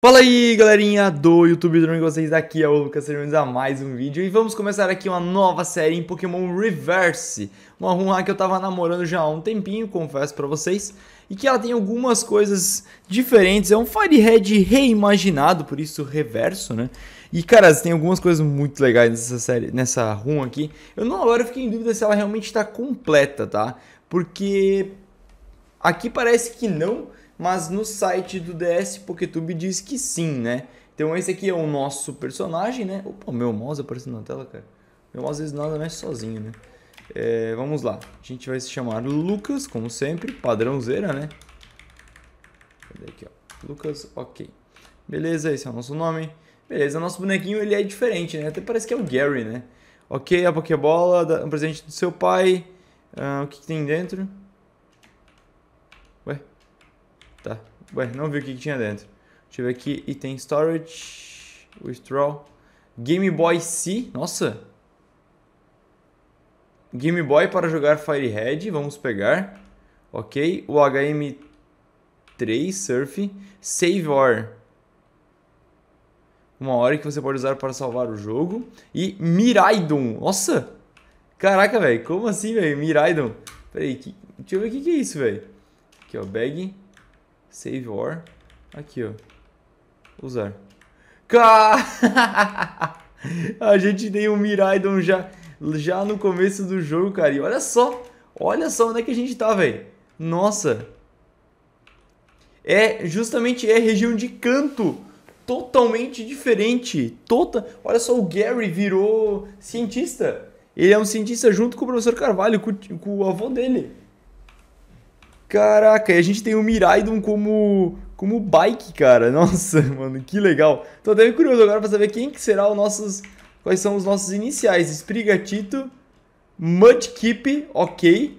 Fala aí galerinha do YouTube, tudo bem com vocês? Aqui é o Lucas, sejam a mais um vídeo e vamos começar aqui uma nova série em Pokémon Reverse Uma run que eu tava namorando já há um tempinho, confesso pra vocês E que ela tem algumas coisas diferentes, é um Firehead reimaginado, por isso reverso, né? E cara, tem algumas coisas muito legais nessa série, nessa run aqui Eu não agora fiquei em dúvida se ela realmente tá completa, tá? Porque aqui parece que não mas no site do DS PokéTube diz que sim, né? Então esse aqui é o nosso personagem, né? Opa, meu mouse aparecendo na tela, cara. Meu mouse às vezes nada mexe sozinho, né? É, vamos lá. A gente vai se chamar Lucas, como sempre, padrãozeira, né? Cadê aqui, ó? Lucas, ok. Beleza, esse é o nosso nome. Beleza, nosso bonequinho ele é diferente, né? Até parece que é o Gary, né? Ok, a Pokébola, um presente do seu pai. Uh, o que, que tem dentro? Tá. Ué, não vi o que, que tinha dentro. Deixa eu ver aqui. Item Storage. Withdraw. Game Boy C. Nossa. Game Boy para jogar Firehead. Vamos pegar. Ok. O HM3 Surf. Save Or. Uma hora que você pode usar para salvar o jogo. E Miraidon. Nossa. Caraca, velho. Como assim, velho? Miraidon. Peraí. Que... Deixa eu ver o que, que é isso, velho. Aqui, ó. Bag. Save War. Aqui, ó. Usar. Car... a gente tem um Miraidon já, já no começo do jogo, cara. E olha só. Olha só onde é que a gente tá, velho. Nossa. É, justamente é região de canto. Totalmente diferente. Total. Olha só, o Gary virou cientista. Ele é um cientista junto com o professor Carvalho, com, com o avô dele. Caraca, e a gente tem o Miraidon como como bike, cara. Nossa, mano, que legal. Tô até curioso agora para saber quem que será os nossos quais são os nossos iniciais. Sprigatito, Mudkip, OK,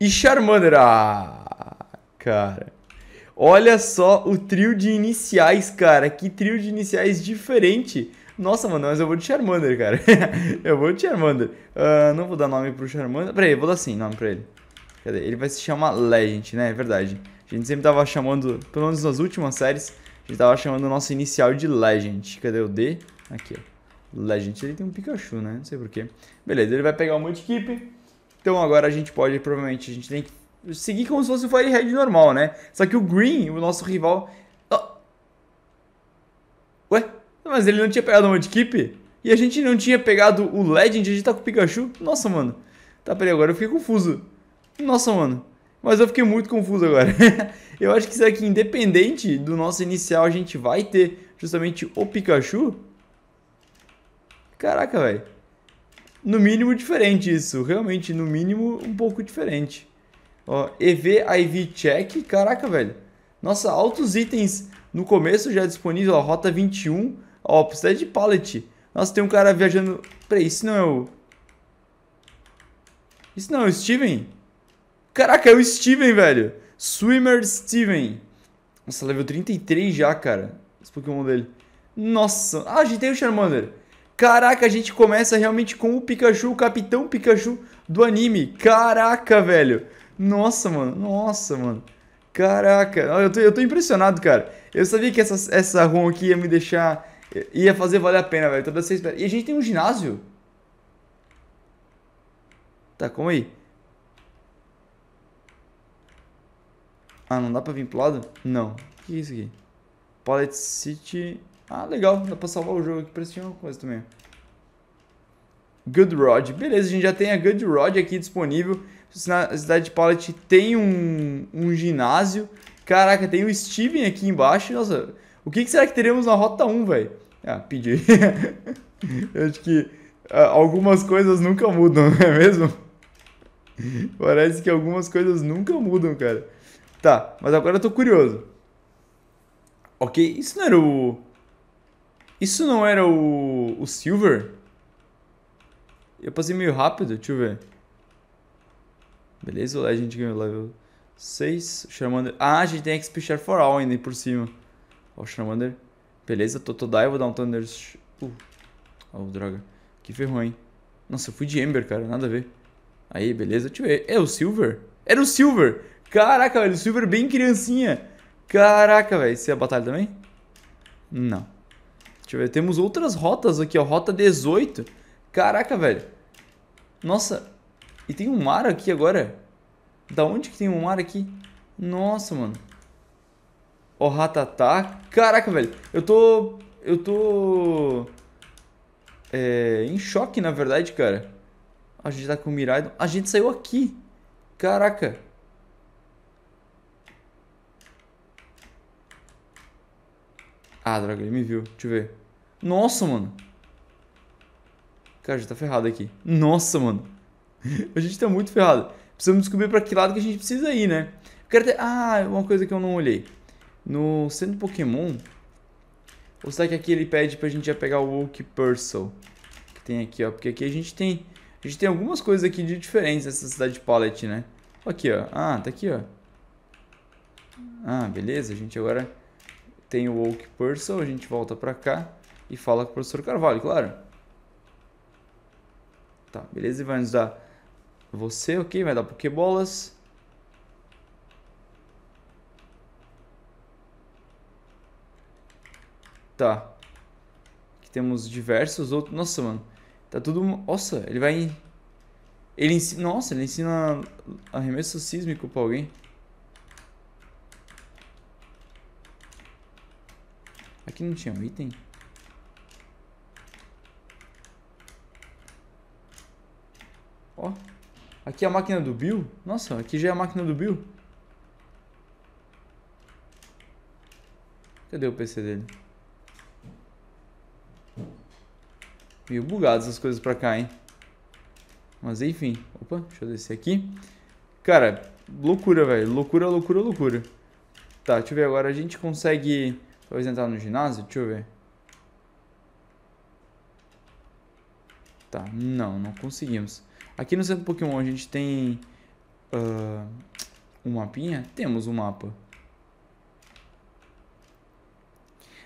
e Charmander. Ah, cara. Olha só o trio de iniciais, cara. Que trio de iniciais diferente. Nossa, mano, mas eu vou de Charmander, cara. eu vou de Charmander. Uh, não vou dar nome pro Charmander. Peraí, aí, vou dar sim nome pra ele. Cadê? Ele vai se chamar Legend, né? É verdade. A gente sempre tava chamando, pelo menos nas últimas séries, a gente tava chamando o nosso inicial de Legend. Cadê o D? Aqui, ó. Legend, ele tem um Pikachu, né? Não sei porquê. Beleza, ele vai pegar o Multikeep. Então agora a gente pode, provavelmente, a gente tem que seguir como se fosse o Fire Red normal, né? Só que o Green, o nosso rival... Oh. Ué? Mas ele não tinha pegado o Multikeep? E a gente não tinha pegado o Legend, a gente tá com o Pikachu? Nossa, mano. Tá, peraí, agora eu fiquei confuso. Nossa, mano. Mas eu fiquei muito confuso agora. eu acho que isso aqui, independente do nosso inicial, a gente vai ter justamente o Pikachu. Caraca, velho. No mínimo diferente isso. Realmente, no mínimo, um pouco diferente. Ó, EV, IV, check. Caraca, velho. Nossa, altos itens no começo já disponível. Ó, rota 21. Ó, precisa de pallet. Nossa, tem um cara viajando... Peraí, isso não é o... Isso não é o Steven? Caraca, é o Steven, velho. Swimmer Steven. Nossa, level 33 já, cara. Esse Pokémon dele. Nossa. Ah, a gente tem o Charmander. Caraca, a gente começa realmente com o Pikachu, o Capitão Pikachu do anime. Caraca, velho. Nossa, mano. Nossa, mano. Caraca. Eu tô, eu tô impressionado, cara. Eu sabia que essa, essa ROM aqui ia me deixar... Ia fazer valer a pena, velho. Toda essa espera. E a gente tem um ginásio. Tá, calma aí. Ah, não dá pra vir pro lado? Não. O que é isso aqui? Pallet City. Ah, legal. Dá pra salvar o jogo aqui pra assistir uma coisa também. Good Rod. Beleza, a gente já tem a Good Rod aqui disponível. Na cidade de Pallet tem um, um ginásio. Caraca, tem o Steven aqui embaixo. Nossa, o que, que será que teremos na Rota 1, velho? Ah, pedi. Eu acho que ah, algumas coisas nunca mudam, não é mesmo? Parece que algumas coisas nunca mudam, cara. Tá, mas agora eu tô curioso. Ok, isso não era o. Isso não era o. O Silver? Eu passei meio rápido, deixa eu ver. Beleza, o Legend ganhou level 6. O Charmander. Ah, a gente tem XP Share for All ainda por cima. Ó, o Charmander. Beleza, Totodai, vou dar um Thunder. Uh. Oh, droga. Que ferrou, hein? Nossa, eu fui de Ember, cara, nada a ver. Aí, beleza, deixa eu ver. É o Silver? Era o Silver! Caraca, velho, super bem criancinha. Caraca, velho. Isso é a batalha também? Não. Deixa eu ver. Temos outras rotas aqui, ó. Rota 18. Caraca, velho. Nossa. E tem um mar aqui agora? Da onde que tem um mar aqui? Nossa, mano. O oh, Ratatá. Caraca, velho. Eu tô... Eu tô... É, em choque, na verdade, cara. A gente tá com o Miraidon. A gente saiu aqui. Caraca. Ah, droga, ele me viu. Deixa eu ver. Nossa, mano. Cara, a gente tá ferrado aqui. Nossa, mano. a gente tá muito ferrado. Precisamos descobrir pra que lado que a gente precisa ir, né? Eu quero ter... Ah, uma coisa que eu não olhei. No centro Pokémon... Ou será que aqui ele pede pra gente já pegar o Oak Purcell? Que tem aqui, ó. Porque aqui a gente tem... A gente tem algumas coisas aqui de diferentes nessa cidade de Palette, né? Aqui, ó. Ah, tá aqui, ó. Ah, beleza. A gente agora tem o Oak Purcell, a gente volta para cá e fala com o professor Carvalho, claro. Tá, beleza, e vai nos dar você, ok, vai dar Pokébolas. Tá. Aqui temos diversos outros. Nossa, mano. Tá tudo. Nossa, ele vai. Ele ensina. Nossa, ele ensina arremesso sísmico pra alguém. Aqui não tinha um item? Ó. Aqui é a máquina do Bill? Nossa, aqui já é a máquina do Bill. Cadê o PC dele? Meio bugado essas coisas pra cá, hein? Mas enfim. Opa, deixa eu descer aqui. Cara, loucura, velho. Loucura, loucura, loucura. Tá, deixa eu ver agora. A gente consegue Talvez entrar no ginásio? Deixa eu ver. Tá, não, não conseguimos. Aqui no centro Pokémon a gente tem uh, um mapinha? Temos um mapa.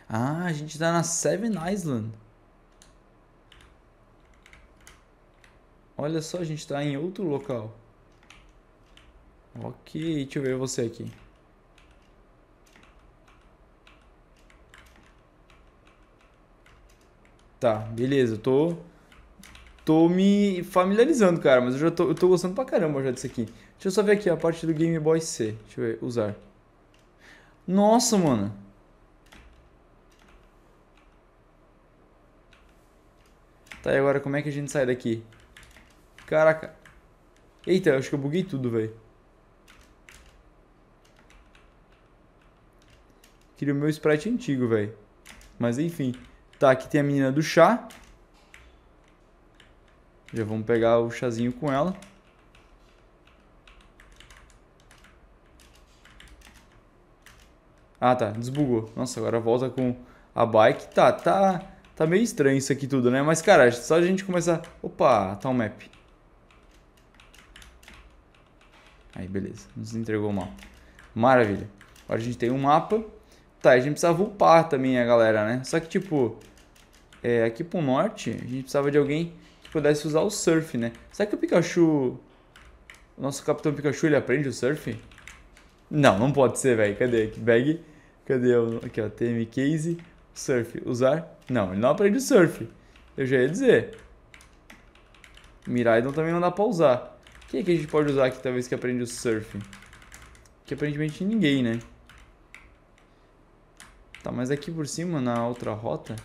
Ah, a gente tá na Seven Island. Olha só, a gente tá em outro local. Ok, deixa eu ver você aqui. Tá, beleza, eu tô. Tô me familiarizando, cara, mas eu já tô, eu tô gostando pra caramba já disso aqui. Deixa eu só ver aqui a parte do Game Boy C. Deixa eu ver, usar. Nossa, mano. Tá, e agora como é que a gente sai daqui? Caraca. Eita, eu acho que eu buguei tudo, velho. Queria o meu sprite antigo, velho. Mas enfim. Tá, aqui tem a menina do chá. Já vamos pegar o chazinho com ela. Ah, tá, desbugou. Nossa, agora volta com a bike. Tá, tá, tá meio estranho isso aqui tudo, né? Mas, cara, só a gente começar... Opa, tá um map. Aí, beleza. Nos entregou o mapa. Maravilha. Agora a gente tem um mapa. Tá, a gente precisava upar também a galera, né? Só que, tipo, é, aqui pro norte, a gente precisava de alguém que pudesse usar o surf, né? Será que o Pikachu... O nosso Capitão Pikachu, ele aprende o surf? Não, não pode ser, velho. Cadê? Bag? Cadê? O... Aqui, ó. TM Case. Surf. Usar? Não, ele não aprende o surf. Eu já ia dizer. Miraidon também não dá pra usar. Quem é que a gente pode usar aqui, talvez, que aprende o surf? Que aparentemente ninguém, né? Tá, mas aqui por cima, na outra rota...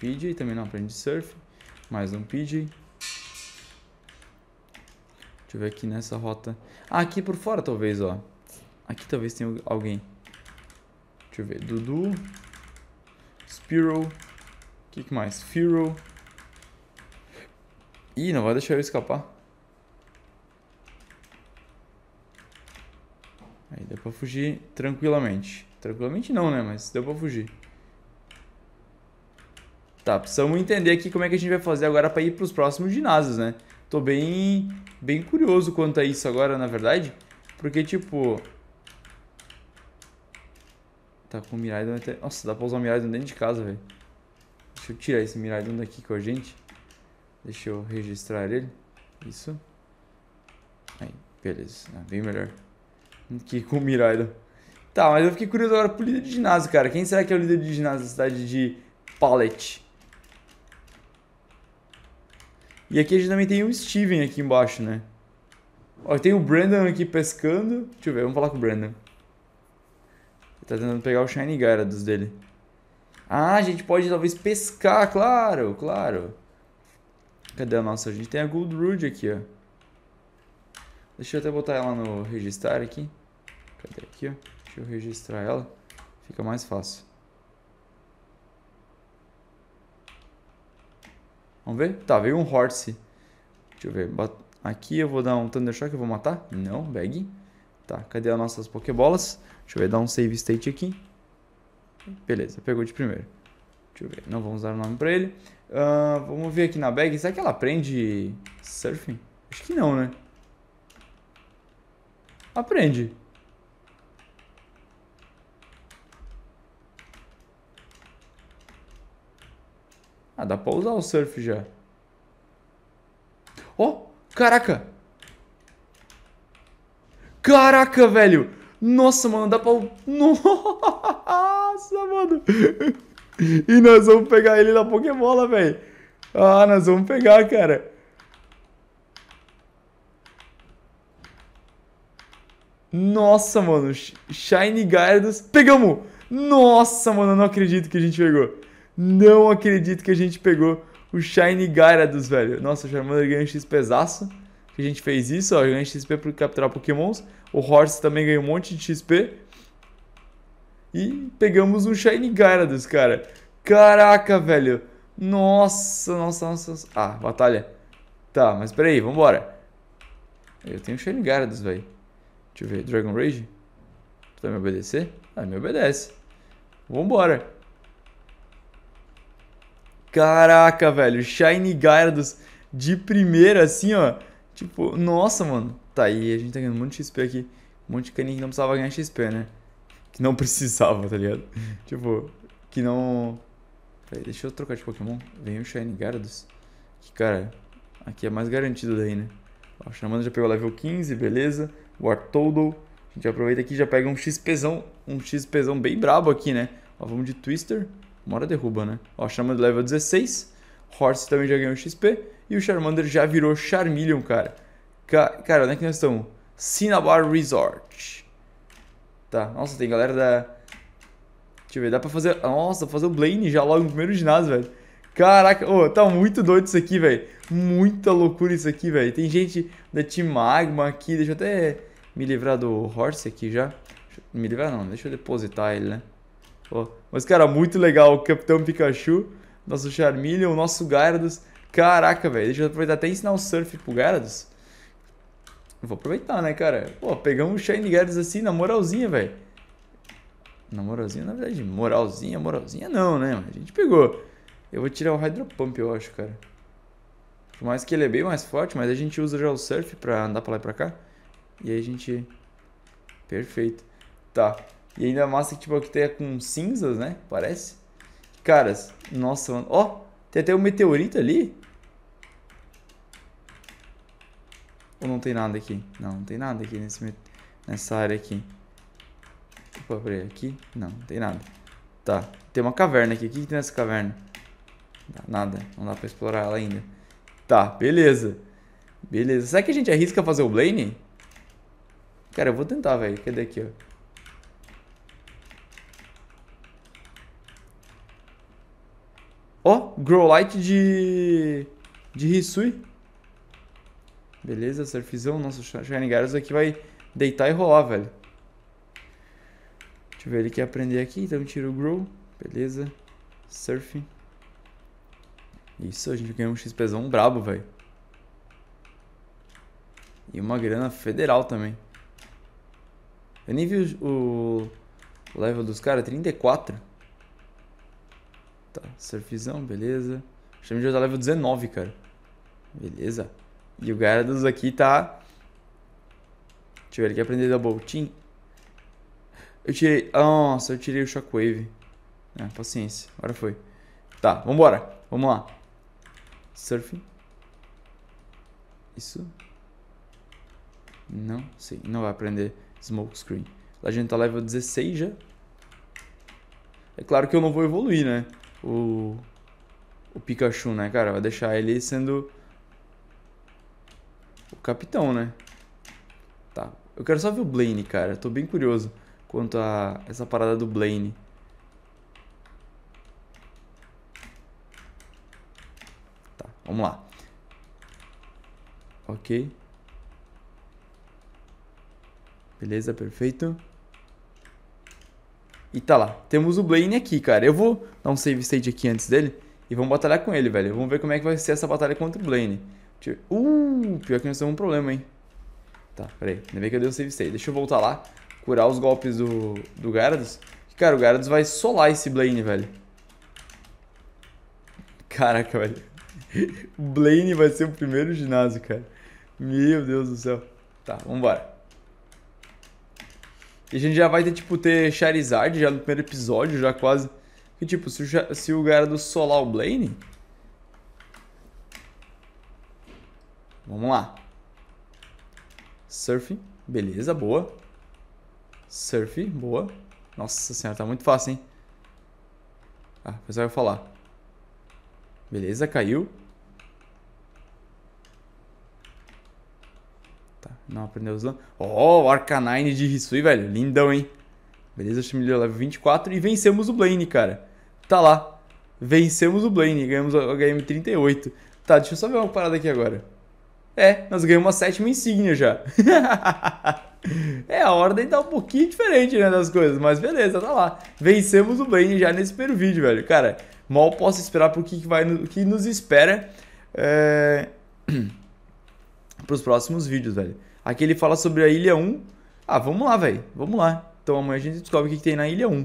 PJ também não aprende surf. Mais um PJ. Deixa eu ver aqui nessa rota. Ah, aqui por fora talvez, ó. Aqui talvez tenha alguém. Deixa eu ver. Dudu. Spiro. O que, que, mais? Firo. Ih, não vai deixar eu escapar. Aí deu pra fugir tranquilamente. Tranquilamente não, né? Mas deu pra fugir. Tá, precisamos entender aqui como é que a gente vai fazer agora para ir para os próximos ginásios, né? Tô bem, bem curioso quanto a isso agora, na verdade. Porque, tipo... Tá com o Miraidon até... Nossa, dá pra usar o Miraidon dentro de casa, velho. Deixa eu tirar esse Miraidon daqui com a gente. Deixa eu registrar ele. Isso. Aí, beleza. Né? bem melhor. Que com o Miraidon. Tá, mas eu fiquei curioso agora pro líder de ginásio, cara. Quem será que é o líder de ginásio da cidade de Pallet? E aqui a gente também tem o Steven aqui embaixo, né? Ó, tem o Brandon aqui pescando. Deixa eu ver, vamos falar com o Brandon. Ele tá tentando pegar o Shiny Gyarados dele. Ah, a gente pode talvez pescar, claro, claro. Cadê a nossa? A gente tem a Gold Rude aqui, ó. Deixa eu até botar ela no registrar aqui. Cadê aqui, ó? Deixa eu registrar ela. Fica mais fácil. Vamos ver? Tá, veio um Horse. Deixa eu ver. Aqui eu vou dar um Thunder Shock, eu vou matar? Não, bag. Tá, cadê as nossas pokebolas? Deixa eu ver, dar um save state aqui. Beleza, pegou de primeiro. Deixa eu ver, não vamos dar o nome pra ele. Uh, vamos ver aqui na bag. Será que ela aprende surfing? Acho que não, né? Aprende. Ah, dá pra usar o surf já. Oh, caraca! Caraca, velho! Nossa, mano, dá pra... Nossa, mano! E nós vamos pegar ele na Pokébola, velho. Ah, nós vamos pegar, cara. Nossa, mano. Shiny Gyarados. Pegamos! Nossa, mano, eu não acredito que a gente pegou. Não acredito que a gente pegou o Shiny Gyarados, velho. Nossa, o Charmander ganhou um XP pesaço. Que a gente fez isso, ó. Ganhei XP para capturar pokémons. O Horse também ganhou um monte de XP. E pegamos um Shiny Gyarados, cara. Caraca, velho. Nossa, nossa, nossa. Ah, batalha. Tá, mas peraí, vambora. Eu tenho Shiny Gyarados, velho. Deixa eu ver, Dragon Rage? Tu vai me obedecer? Ah, me obedece. Vambora. Caraca, velho. Shiny Gyarados de primeira, assim, ó. Tipo, nossa, mano. Tá aí, a gente tá ganhando um monte de XP aqui. Um monte de caninha que não precisava ganhar XP, né? Que não precisava, tá ligado? tipo, que não... Peraí, deixa eu trocar de Pokémon. Vem o Shiny Gyarados. Que, cara, aqui é mais garantido daí, né? Ó, o Charmander já pegou level 15, beleza. O Toldo. A gente aproveita aqui e já pega um XPzão. Um XPzão bem brabo aqui, né? Ó, vamos de Twister. Uma hora derruba, né? Ó, Charmander level 16. Horse também já ganhou XP. E o Charmander já virou Charmeleon, cara. Ca cara, onde é que nós estamos? Cinnabar Resort. Tá, nossa, tem galera da... Deixa eu ver, dá pra fazer... Nossa, fazer o Blaine já logo no primeiro ginásio, velho. Caraca, ô, oh, tá muito doido isso aqui, velho. Muita loucura isso aqui, velho. Tem gente da Team Magma aqui. Deixa eu até me livrar do Horse aqui já. Me livrar não, deixa eu depositar ele, né? Ó... Oh. Mas, cara, muito legal. O Capitão Pikachu, nosso Charmeleon, o nosso Gyarados. Caraca, velho. Deixa eu aproveitar até ensinar o surf pro Gyarados. Vou aproveitar, né, cara? Pô, pegamos o Shiny Gyarados assim, na moralzinha, velho. Na moralzinha, na verdade, moralzinha, moralzinha não, né? A gente pegou. Eu vou tirar o Hydro Pump, eu acho, cara. Por mais que ele é bem mais forte, mas a gente usa já o Surf pra andar pra lá e pra cá. E aí a gente... Perfeito. Tá. E ainda massa que tipo aqui tem com cinzas, né? Parece. Caras, nossa, mano. Ó, oh, tem até um meteorito ali. Ou não tem nada aqui? Não, não tem nada aqui nesse, nessa área aqui. Opa, peraí, aqui? Não, não tem nada. Tá, tem uma caverna aqui. O que, que tem nessa caverna? Nada, não dá pra explorar ela ainda. Tá, beleza. Beleza. Será que a gente arrisca fazer o Blaine? Cara, eu vou tentar, velho. Cadê aqui, ó? Ó, Grow Light de... De Hisui. Beleza, Surfzão. Nossa, Shining Gyarados aqui vai deitar e rolar, velho. Deixa eu ver, ele quer aprender aqui, então tira o Grow. Beleza. Surf. Isso, a gente ganhou um XPzão brabo, velho. E uma grana federal também. Eu nem vi o, o level dos caras, 34. Tá, surfzão, beleza. Chame de tá level 19, cara. Beleza. E o Gyarados aqui tá... Deixa eu ver, ele quer aprender Double Team. Eu tirei... Nossa, eu tirei o Shockwave. É, paciência. Agora foi. Tá, vambora. Vamos lá. Surfing. Isso. Não, sei. Não vai aprender Smoke Screen. A gente tá level 16 já. É claro que eu não vou evoluir, né? o, o Pikachu, né, cara? Vai deixar ele sendo o capitão, né? Tá. Eu quero só ver o Blaine, cara. tô bem curioso quanto a essa parada do Blaine. Tá, vamos lá. Ok. Beleza, perfeito. E tá lá. Temos o Blaine aqui, cara. Eu vou dar um save state aqui antes dele. E vamos batalhar com ele, velho. Vamos ver como é que vai ser essa batalha contra o Blaine. Uh, pior que nós temos um problema, hein. Tá, peraí. Ainda bem que eu dei o save state. Deixa eu voltar lá. Curar os golpes do, do Gyarados. Cara, o Gyarados vai solar esse Blaine, velho. Caraca, velho. O Blaine vai ser o primeiro ginásio, cara. Meu Deus do céu. Tá, vambora. E a gente já vai ter, tipo, ter Charizard já no primeiro episódio, já quase. Que, tipo, se o, se o cara do Solar Blaine Vamos lá. Surf. Beleza, boa. Surf, boa. Nossa senhora, tá muito fácil, hein? Ah, pessoal eu falar. Beleza, caiu. Não aprendeu usando. Ó, oh, Arcanine de Hisui, velho. Lindão, hein? Beleza, Shimilio level 24. E vencemos o Blaine, cara. Tá lá. Vencemos o Blaine. Ganhamos o HM 38. Tá, deixa eu só ver uma parada aqui agora. É, nós ganhamos a sétima insígnia já. é, a ordem tá um pouquinho diferente, né, das coisas. Mas beleza, tá lá. Vencemos o Blaine já nesse primeiro vídeo, velho. Cara, mal posso esperar pro que, vai, que nos espera. É... pros próximos vídeos, velho. Aqui ele fala sobre a Ilha 1. Ah, vamos lá, velho. Vamos lá. Então amanhã a gente descobre o que, que tem na Ilha 1.